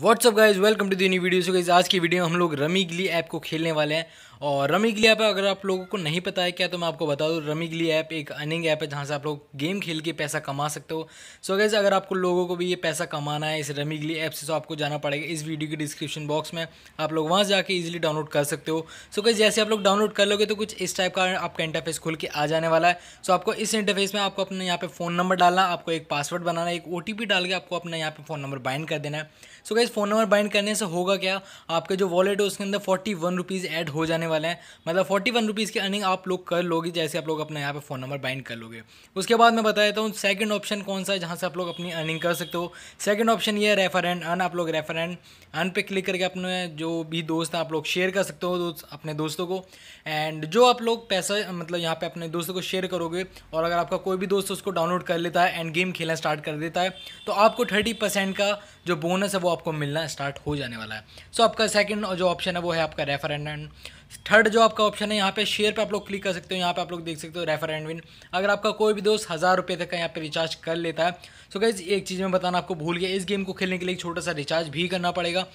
WhatsApp guys welcome to the video so guys आज की video में हम लोग रमी गिली ऐप को खेलने वाले हैं और रमी गली ऐप अगर आप लोगों को नहीं पता है क्या तो मैं आपको बता दूँ रमी गली ऐप एक अर्निंग ऐप है जहाँ से आप लोग गेम खेल के पैसा कमा सकते हो सो गैस अगर आपको लोगों को भी ये पैसा कमाना है इस रमी गली ऐप से तो आपको जाना पड़ेगा इस वीडियो के डिस्क्रिप्शन बॉक्स में आप लोग वहाँ जाके ईजिली डाउनलोड कर सकते हो सो गैस जैसे आप लोग डाउनलोड कर लोगे तो कुछ इस टाइप का आपका इंटरफेस खुल के आ जाने वाला है सो आपको इस इंटरफेस में आपको अपने यहाँ पर फ़ोन नंबर डालना आपको एक पासवर्ड बनाना एक ओ डाल के आपको अपना यहाँ पर फ़ोन नंबर बाइंड कर देना है so guys phone number bind करने से होगा क्या आपका जो वॉलेट है उसके अंदर फोर्टी वन रुपीज़ ऐड हो जाने वाले हैं मतलब फोर्टी वन रुपीज़ की अर्निंग आप लोग कर लोगे जैसे आप लोग अपने यहाँ पे फ़ोन नंबर बाइंड कर लोगे उसके बाद मैं बता देता हूँ सेकंड ऑप्शन कौन सा है जहाँ से आप लोग अपनी अर्निंग कर सकते हो सेकंड ऑप्शन ये है रेफर एंड अर्न आप लोग रेफर एंड अर्न पे क्लिक करके अपने जो भी दोस्त हैं आप लोग शेयर कर सकते हो दोस्त अपने दोस्तों को एंड जो आप लोग पैसा मतलब यहाँ पर अपने दोस्तों को शेयर करोगे और अगर आपका कोई भी दोस्त उसको डाउनलोड कर लेता है एंड गेम खेलना स्टार्ट कर देता है तो आपको थर्टी परसेंट का जो बोनस है वो आपको मिलना स्टार्ट हो जाने वाला है सो so, आपका सेकेंड जो ऑप्शन है वो है आपका रेफर एंड थर्ड जो आपका ऑप्शन है यहाँ पे शेयर पे आप लोग क्लिक कर सकते हो यहाँ पे आप लोग देख सकते हो रेफर एंड विन अगर आपका कोई भी दोस्त हज़ार रुपये तक का यहाँ पे रिचार्ज कर लेता है सो गैस एक चीज़ मैं बताना आपको भूल गया इस गेम को खेलने के लिए छोटा सा रिचार्ज भी करना पड़ेगा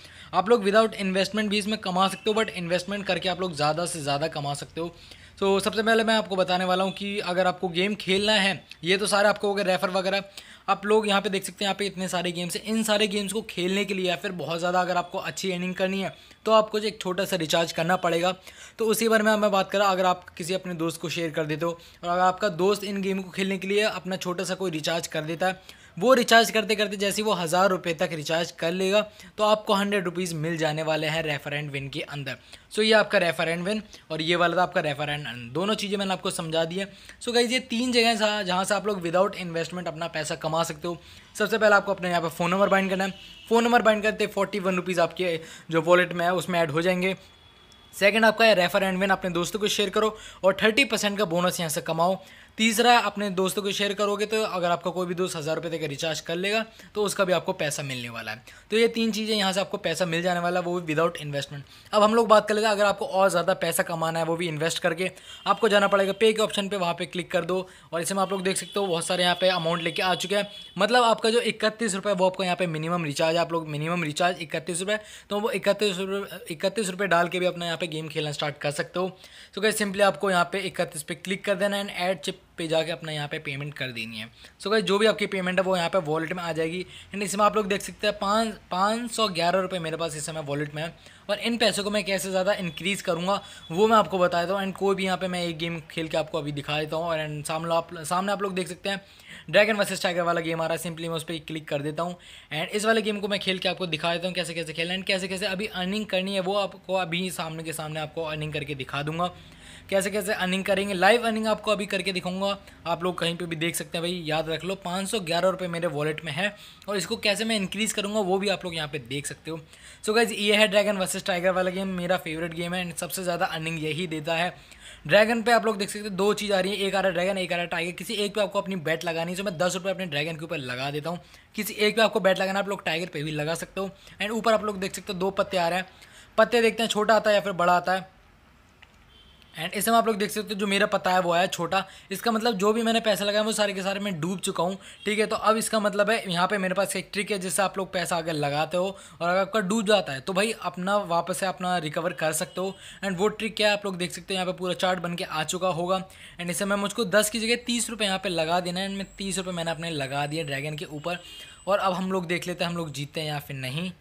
आप लोग विदाउट इन्वेस्टमेंट भी इसमें कमा सकते हो बट इन्वेस्टमेंट करके आप लोग ज़्यादा से ज़्यादा कमा सकते हो सो तो सबसे पहले मैं आपको बताने वाला हूँ कि अगर आपको गेम खेलना है ये तो सारे आपको हो रेफर वगैरह आप लोग यहाँ पे देख सकते हैं यहाँ पे इतने सारे गेम्स हैं इन सारे गेम्स को खेलने के लिए या फिर बहुत ज़्यादा अगर आपको अच्छी अर्निंग करनी है तो आपको एक छोटा सा रिचार्ज करना पड़ेगा तो उसी बारे में मैं बात करा अगर आप किसी अपने दोस्त को शेयर कर देते हो और अगर आपका दोस्त इन गेम को खेलने के लिए अपना छोटा सा कोई रिचार्ज कर देता है वो रिचार्ज करते करते जैसे वो हज़ार रुपये तक रिचार्ज कर लेगा तो आपको हंड्रेड रुपीज़ मिल जाने वाले हैं रेफर एंड विन के अंदर सो ये आपका रेफर एंड विन और ये वाला था तो आपका रेफर एंड दोनों चीज़ें मैंने आपको समझा दी है सो गाइज ये तीन जगह जहाँ से आप लोग विदाउट इन्वेस्टमेंट अपना पैसा कमा सकते हो सबसे पहले आपको अपने यहाँ पर फ़ोन नंबर बाइंड करना है फ़ोन नंबर बाइंड करते फोर्टी वन रुपीज़ आपके जो वॉलेट में है उसमें ऐड हो जाएंगे सेकंड आपका है रेफर एंड विन अपने दोस्तों को शेयर करो और थर्टी परसेंट का बोनस यहाँ से कमाओ तीसरा अपने दोस्तों को शेयर करोगे तो अगर आपका कोई भी दोस्त हज़ार रुपये तक रिचार्ज कर लेगा तो उसका भी आपको पैसा मिलने वाला है तो ये तीन चीज़ें यहाँ से आपको पैसा मिल जाने वाला है वो भी विदाउट इन्वेस्टमेंट अब हम लोग बात कर लेगा अगर आपको और ज़्यादा पैसा कमाना है वो भी इन्वेस्ट करके आपको जाना पड़ेगा पे के ऑप्शन पर वहाँ पर क्लिक कर दो और इसमें आप लोग देख सकते हो बहुत सारे यहाँ पे अमाउंट लेके आ चुके हैं मतलब आपका जो इकतीस रुपये वो आपको यहाँ पे मिनिमम रिचार्ज आप लोग मिनिमम रिचार्ज इकतीस रुपये तो वो इकतीस रुपये इकतीस रुपये डाल के भी अपना यहाँ पे गेम खेलना स्टार्ट कर सकते हो तो क्या सिंपली आपको यहाँ पे इकतीस पे क्लिक कर देना एंड एड चिप पे जाके अपना यहाँ पे पेमेंट कर देनी है सो गाइस जो भी आपकी पेमेंट है वो यहाँ पे वॉलेट में आ जाएगी एंड इसमें आप लोग देख सकते हैं पाँच पाँच सौ ग्यारह रुपये मेरे पास इस समय वॉलेट में है और इन पैसों को मैं कैसे ज़्यादा इंक्रीज़ करूँगा वो मैं आपको बता देता हूँ एंड कोई भी यहाँ पे मैं एक गेम खेल के आपको अभी दिखा देता हूँ और एंड सामने आप सामने आप लोग देख सकते हैं ड्रैगन वर्सेस टाइगर वाला गेम आ रहा है सिंपली मैं उस पर क्लिक कर देता हूँ एंड इस वाले गेम को मैं खेल के आपको दिखा देता हूँ कैसे कैसे खेलना है एंड कैसे कैसे अभी अर्निंग करनी है वो आपको अभी सामने के सामने आपको अर्निंग करके दिखा दूंगा कैसे कैसे अर्निंग करेंगे लाइव अर्निंग आपको अभी करके दिखाऊंगा आप लोग कहीं पे भी देख सकते हैं भाई याद रख लो पाँच सौ ग्यारह रुपये मेरे वॉलेट में है और इसको कैसे मैं इंक्रीज़ करूँगा वो भी आप लोग यहाँ पे देख सकते हो सो गाइज ये है ड्रैगन वर्सेज टाइगर वाला गेम मेरा फेवरेट गेम है एंड सबसे ज़्यादा अर्निंग यही देता है ड्रैगन पे आप लोग देख सकते हैं दो चीज़ आ रही है एक आ रहा है ड्रैगन एक आ रहा है टाइगर किसी एक पे आपको अपनी बैट लगानी है तो मैं दस रुपये अपने ड्रैगन के ऊपर लगा देता हूँ किसी एक पे आपको बैट लगाना आप लोग टाइगर पे भी लगा सकते हो एंड ऊपर आप लोग देख सकते हो दो पत्ते आ रहे हैं पत्ते देखते हैं छोटा आता है या फिर बड़ा आता है एंड इस समय आप लोग देख सकते हो जो मेरा पता है वो आया छोटा इसका मतलब जो भी मैंने पैसा लगाया वो सारे के सारे मैं डूब चुका हूँ ठीक है तो अब इसका मतलब है यहाँ पे मेरे पास एक ट्रिक है जिससे आप लोग पैसा अगर लगाते हो और अगर आपका डूब जाता है तो भाई अपना वापस से अपना रिकवर कर सकते हो एंड वो ट्रिक क्या है आप लोग देख सकते हो यहाँ पर पूरा चार्ट बन के आ चुका होगा एंड इसे मैं मुझको दस की जगह तीस रुपये यहाँ पर लगा देना है एंड मैं तीस रुपये मैंने अपने लगा दिया ड्रैगन के ऊपर और अब हम लोग देख लेते हैं हम लोग जीतते हैं या फिर नहीं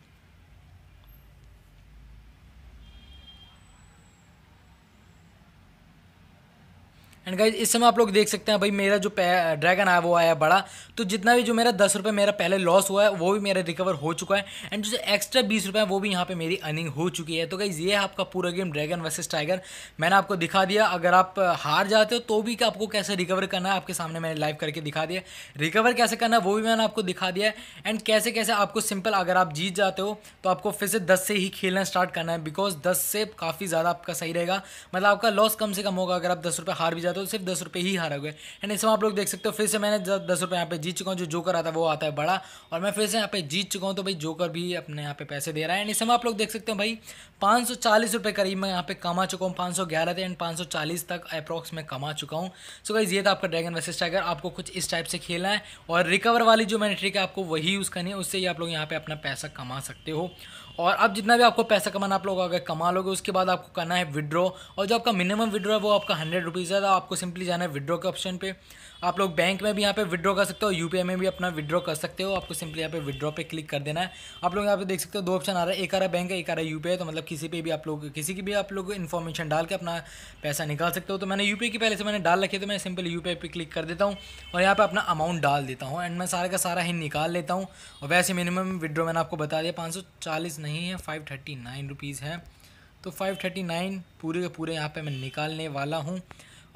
एंड गाइज इस समय आप लोग देख सकते हैं भाई मेरा जो ड्रैगन आया वो आया बड़ा तो जितना भी जो मेरा दस रुपये मेरा पहले लॉस हुआ है वो भी मेरा रिकवर हो चुका है एंड जो एक्स्ट्रा बीस रुपये है वो भी यहाँ पर मेरी अर्निंग हो चुकी है तो गाइज ये है आपका पूरा गेम ड्रैगन वर्सेस टाइगर मैंने आपको दिखा दिया अगर आप हार जाते हो तो भी आपको कैसे रिकवर करना है आपके सामने मैंने लाइव करके दिखा दिया रिकवर कैसे करना है वो भी मैंने आपको दिखा दिया एंड कैसे कैसे आपको सिंपल अगर आप जीत जाते हो तो आपको फिर से दस से ही खेलना स्टार्ट करना है बिकॉज दस से काफ़ी ज़्यादा आपका सही रहेगा मतलब आपका लॉस कम से कम होगा अगर आप दस रुपये हार भी जाते तो सिर्फ दस रुपये ही हारा हुआ है एंड इसमें आप लोग देख सकते हो फिर से मैंने दस रुपये यहाँ पे जीत चुका हूँ जो जोकर आता है वो आता है बड़ा और मैं फिर से यहाँ पे जीत चुका हूँ तो भाई जोकर भी अपने यहाँ पे पैसे दे रहा है एंड इसमें आप लोग देख सकते हो भाई पाँच सौ करीब मैं यहाँ पे कमा चुका हूँ पाँच सौ थे एंड पाँच तक अप्रॉक्स मैं कमा चुका हूँ सो भाई ये था आपका ड्रैगन वैसेस टाइगर आपको कुछ इस टाइप से खेलना है और रिकवर वाली जो मैंने ट्रिक है आपको वही यूज़ करनी है उससे ही आप लोग यहाँ पर अपना पैसा कमा सकते हो और अब जितना भी आपको पैसा कमाना आप लोग अगर कमा लोगे उसके बाद आपको करना है विड्रॉ और जो आपका मिनिमम विड्रॉ है वो आपका हंड्रेड रुपीज़ है तो आप आपको सिंपली जाना है विड्रॉ के ऑप्शन पे आप लोग बैंक में भी यहाँ पे विड्रॉ कर सकते हो यू में भी अपना विड्रॉ कर सकते हो आपको सिंपली यहाँ पे विड्रॉ पे क्लिक कर देना है आप लोग यहाँ पे देख सकते हो दो ऑप्शन आ रहा है एक आ रहा है बैंक है एक आ रहा है यू तो मतलब किसी पे भी आप लोग किसी की भी आप लोग इन्फॉर्मेशन डाल के अपना पैसा निकाल सकते हो तो मैंने यू की पहले से मैंने डाल रखी तो मैं सिंपली यू पे क्लिक कर देता हूँ और यहाँ पर अपना अमाउंट डाल देता हूँ एंड मैं सारे का सारा ही निकाल लेता हूँ और वैसे मिनिमम विड्रो मैंने आपको बता दिया पाँच नहीं है फाइव थर्टी नाइन रुपीज़ है तो फाइव थर्टी नाइन पूरे के पूरे यहाँ पे मैं निकालने वाला हूँ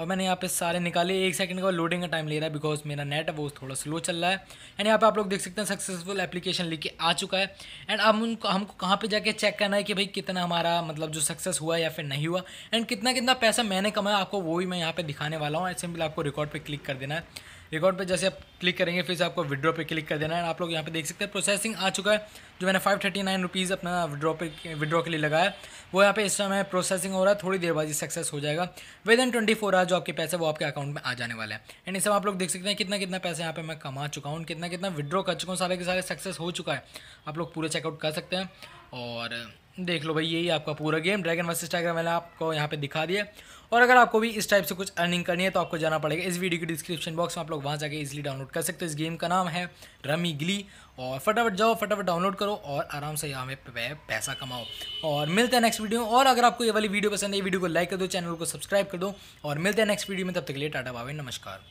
और मैंने यहाँ पे सारे निकाले एक सेकंड का लोडिंग का टाइम ले रहा है बिकॉज मेरा नेट है वो थोड़ा स्लो चल रहा है एंड यहाँ पे आप लोग देख सकते हैं सक्सेसफुल एप्लीकेशन लेके आ चुका है एंड अब उनको हमको कहाँ पे जाके चेक करना है कि भाई कितना हमारा मतलब जो सक्सेस हुआ या फिर नहीं हुआ एंड कितना कितना पैसा मैंने कमाया आपको वो भी मैं यहाँ पर दिखाने वाला हूँ सिंपल आपको रिकॉर्ड पर क्लिक कर देना है रिकॉर्ड पे जैसे आप क्लिक करेंगे फिर से आपको विड्रॉ पे क्लिक कर देना है आप लोग यहाँ पे देख सकते हैं प्रोसेसिंग आ चुका है जो मैंने फाइव थर्टी नाइन रुपीज़ अपना विड्रॉ पे विड्रॉ के लिए लगाया वो यहाँ पे इस समय प्रोसेसिंग हो रहा है थोड़ी देर बाद ही सक्सेस हो जाएगा within twenty four hours जो आपके पैसे वो आपके अकाउंट में आ जाने वाले हैं एंड इस समय आप लोग देख सकते हैं कितना कितना पैसे यहाँ पे मैं कमा चुका हूँ कितना कितना विड्रॉ कर चुका हूँ सारे के सारे सक्सेस हो चुका है आप लोग पूरे चेकआउट कर सकते हैं और देख लो भाई यही आपका पूरा गेम ड्रैगन वर्सेस टाइगर मैंने आपको यहाँ पे दिखा दिया और अगर आपको भी इस टाइप से कुछ अर्निंग करनी है तो आपको जाना पड़ेगा इस वीडियो के डिस्क्रिप्शन बॉक्स में आप लोग वहाँ जाके इजीली डाउनलोड कर सकते हो इस गेम का नाम है रमी गिली और फटाफट जाओ फटाफट डाउनलोड करो और आराम से यहाँ पे पैसा कमाओ और मिलते हैं नेक्स्ट वीडियो और अगर आपको ये वाली वीडियो पसंद है वीडियो को लाइक कर दो चैनल को सब्सक्राइब कर दो और मिलते हैं नेक्स्ट वीडियो में तब तक के लिए टाटा भावे नमस्कार